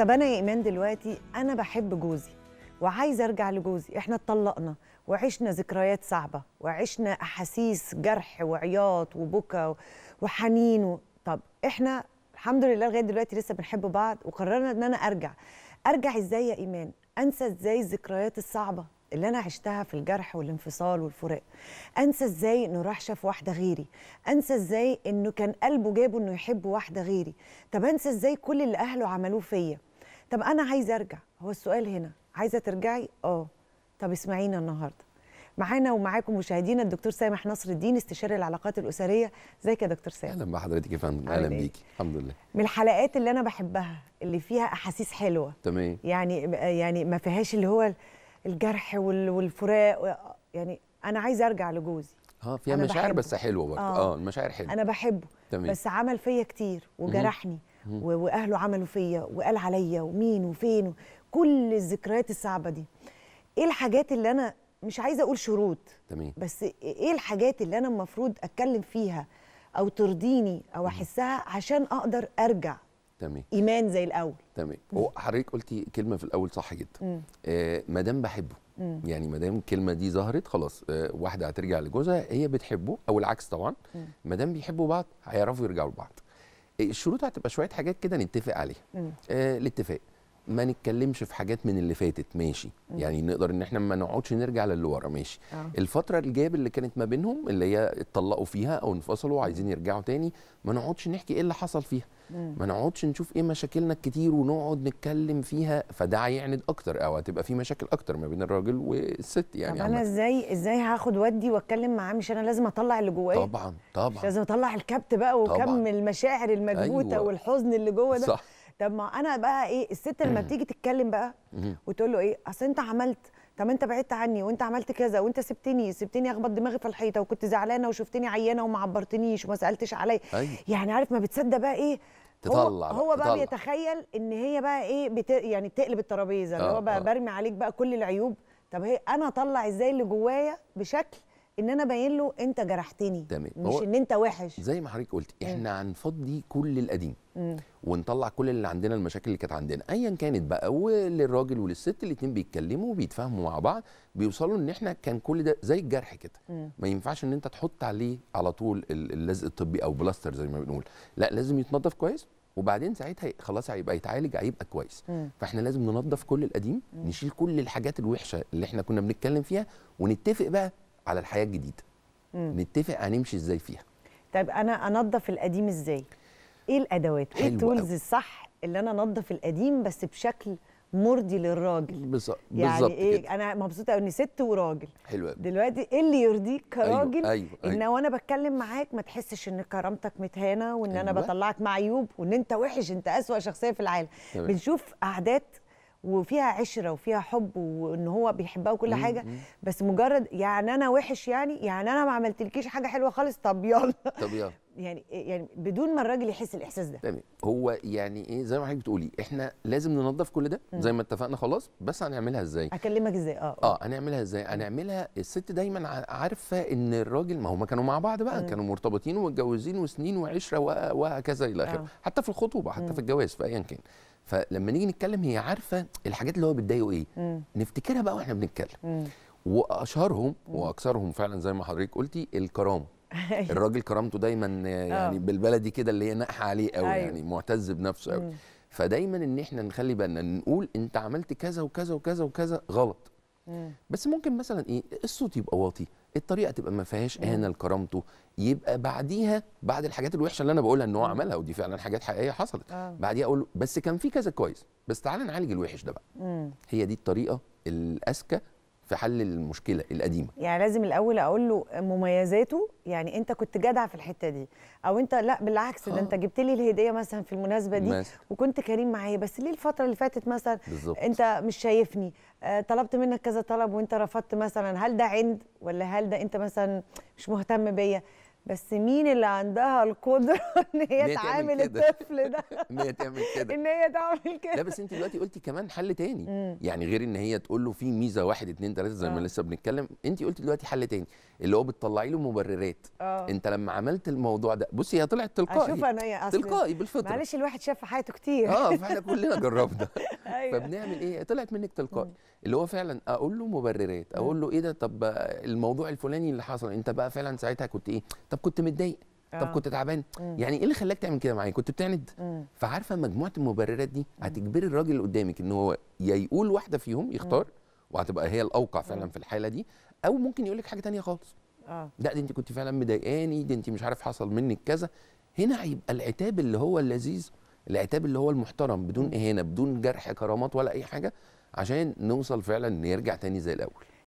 طب انا يا ايمان دلوقتي انا بحب جوزي وعايزه ارجع لجوزي احنا اتطلقنا وعشنا ذكريات صعبه وعشنا احاسيس جرح وعياط وبكا وحنين و... طب احنا الحمد لله لغايه دلوقتي لسه بنحب بعض وقررنا ان انا ارجع ارجع ازاي يا ايمان انسى ازاي الذكريات الصعبه اللي انا عشتها في الجرح والانفصال والفراق انسى ازاي انه راح شاف واحده غيري انسى ازاي انه كان قلبه جابه انه يحب واحده غيري طب انسى ازاي كل اللي اهله عملوه فيا طب انا عايزه ارجع هو السؤال هنا عايزه ترجعي اه طب اسمعينا النهارده معانا ومعاكم مشاهدينا الدكتور سامح نصر الدين استشاري العلاقات الاسريه ازيك يا دكتور سامح اهلا بحضرتك يا فندم اهلا بيكي الحمد لله من الحلقات اللي انا بحبها اللي فيها احاسيس حلوه تمام يعني يعني ما فيهاش اللي هو الجرح والفراق يعني انا عايزه ارجع لجوزي اه فيها مشاعر بحبه. بس حلوه برضه آه. اه المشاعر حلوه انا بحبه تمام. بس عمل فيا كتير وجرحني واهله عملوا فيا وقال عليا ومين وفين كل الذكريات الصعبه دي ايه الحاجات اللي انا مش عايزه اقول شروط تمام بس ايه الحاجات اللي انا المفروض اتكلم فيها او ترضيني او احسها عشان اقدر ارجع تمام ايمان زي الاول تمام حضرتك قلتي كلمه في الاول صح جدا آه ما دام بحبه مم. يعني ما دام الكلمه دي ظهرت خلاص آه واحده هترجع لجوزها هي بتحبه او العكس طبعا ما دام بيحبوا بعض هيعرفوا يرجعوا لبعض الشروط هتبقى شويه حاجات كده نتفق عليها آه الاتفاق ما نتكلمش في حاجات من اللي فاتت ماشي م. يعني نقدر ان احنا ما نقعدش نرجع للي ورا ماشي أه. الفتره الجاب اللي كانت ما بينهم اللي هي اتطلقوا فيها او انفصلوا وعايزين يرجعوا تاني ما نقعدش نحكي ايه اللي حصل فيها م. ما نقعدش نشوف ايه مشاكلنا الكتير ونقعد نتكلم فيها فده هيعند اكتر او هتبقى في مشاكل اكتر ما بين الراجل والست يعني طب انا ازاي ازاي هاخد ودي واتكلم معاه مش انا لازم اطلع اللي جواه طبعا طبعا لازم اطلع الكبت بقى وكم المشاعر المكبوته أيوة. والحزن اللي جوه ده صح. طب ما انا بقى ايه الست لما بتيجي تتكلم بقى وتقول له ايه اصل انت عملت طب انت بعدت عني وانت عملت كذا وانت سبتني سبتني اخبط دماغي في الحيطه وكنت زعلانه وشفتني عيانه وما عبرتنيش وما سالتش عليا أيوة. يعني عارف ما بتصدق بقى ايه تطلع هو, هو بقى تطلع. بيتخيل ان هي بقى ايه بت... يعني بتقلب الترابيزه اللي آه، هو بقى آه. برمي عليك بقى كل العيوب طب هي انا اطلع ازاي اللي جوايا بشكل ان انا باين له انت جرحتني تمام مش ان انت وحش زي ما حضرتك قلت احنا هنفضي كل القديم ونطلع كل اللي عندنا المشاكل اللي كانت عندنا ايا كانت بقى وللراجل وللست الاثنين بيتكلموا وبيتفاهموا مع بعض بيوصلوا ان احنا كان كل ده زي الجرح كده ما ينفعش ان انت تحط عليه على طول اللزق الطبي او بلاستر زي ما بنقول لا لازم يتنضف كويس وبعدين ساعتها خلاص هيبقى يتعالج هيبقى كويس م. فاحنا لازم ننظف كل القديم م. نشيل كل الحاجات الوحشه اللي احنا كنا بنتكلم فيها ونتفق بقى على الحياه الجديده مم. نتفق هنمشي ازاي فيها طيب انا انظف القديم ازاي ايه الادوات ايه التولز الصح اللي انا انظف القديم بس بشكل مرضي للراجل بالظبط يعني ايه كده. انا مبسوطه قوي ست وراجل حلو قوي دلوقتي ايه اللي يرضيك أيوه، كراجل أيوة. أيوة. أيوة. ان وانا بتكلم معاك ما تحسش ان كرامتك متهانه وان أيوة. انا بطلعك معيوب وان انت وحش انت اسوا شخصيه في العالم أيوة. بنشوف اعداد وفيها عشره وفيها حب وان هو بيحبها وكل حاجه بس مجرد يعني انا وحش يعني يعني انا ما عملتلكيش حاجه حلوه خالص طب يلا طب يلا يعني يعني بدون ما الراجل يحس الاحساس ده تمام هو يعني ايه زي ما حضرتك بتقولي احنا لازم ننظف كل ده زي ما اتفقنا خلاص بس هنعملها ازاي اكلمك ازاي اه اه, آه. هنعملها ازاي هنعملها الست دايما عارفه ان الراجل ما هم كانوا مع بعض بقى مم. كانوا مرتبطين ومتجوزين وسنين وعشره وهكذا الى اخره آه. حتى في الخطوبه حتى مم. في الجواز في ايا كان فلما نيجي نتكلم هي عارفه الحاجات اللي هو بتضايقه ايه مم. نفتكرها بقى واحنا بنتكلم مم. واشهرهم مم. واكثرهم فعلا زي ما حضرتك قلتي الكرامه أيوه. الراجل كرامته دايما يعني أوه. بالبلدي كده اللي هي ناقحه عليه قوي أيوه. يعني معتز بنفسه قوي فدايما ان احنا نخلي بالنا نقول انت عملت كذا وكذا وكذا وكذا غلط مم. بس ممكن مثلا ايه الصوت يبقى واطي الطريقه تبقى ما فيهاش اهانه لكرامته يبقى بعديها بعد الحاجات الوحشه اللي انا بقولها ان هو عملها ودي فعلا حاجات حقيقيه حصلت آه. بعديها اقول بس كان في كذا كويس بس تعالى نعالج الوحش ده بقى مم. هي دي الطريقه الاذكى في حل المشكله القديمه يعني لازم الاول اقول له مميزاته يعني انت كنت جدع في الحته دي او انت لا بالعكس ده آه. انت جبت لي الهديه مثلا في المناسبه دي مثل. وكنت كريم معايا بس ليه الفتره اللي فاتت مثلا بالزبط. انت مش شايفني آه، طلبت منك كذا طلب وانت رفضت مثلا هل ده عند ولا هل ده انت مثلا مش مهتم بيا بس مين اللي عندها القدره ان هي تعامل الطفل ده ان هي تعمل كده ان هي تعمل كده لا بس انت دلوقتي قلتي كمان حل تاني مم. يعني غير ان هي تقول له في ميزه واحد اتنين تلاته زي ما آه. لسه بنتكلم انت قلتي دلوقتي حل تاني اللي هو بتطلعي له مبررات أوه. انت لما عملت الموضوع ده بصي هي طلعت تلقائي اشوف انا ايه تلقائي بالفطره معلش الواحد شاف في حياته كتير اه فاحنا كلنا جربنا أيوة. فبنعمل ايه طلعت منك تلقائي اللي هو فعلا اقول له مبررات اقول له ايه ده طب الموضوع الفلاني اللي حصل انت بقى فعلا ساعتها كنت ايه طب كنت متضايق طب آه. كنت تعبان يعني ايه اللي خلاك تعمل كده معايا كنت بتعند فعارفه مجموعه المبررات دي هتجبري الراجل اللي قدامك ان هو يا يقول واحده فيهم يختار وهتبقى هي الاوقع فعلا في الحاله دي او ممكن يقول لك حاجه ثانيه خالص اه لا دي انت كنت فعلا مضايقاني دي انت مش عارف حصل منك كذا هنا هيبقى العتاب اللي هو اللذيذ العتاب اللي هو المحترم بدون اهانه بدون جرح كرامات ولا اي حاجه عشان نوصل فعلا نرجع تاني زي الاول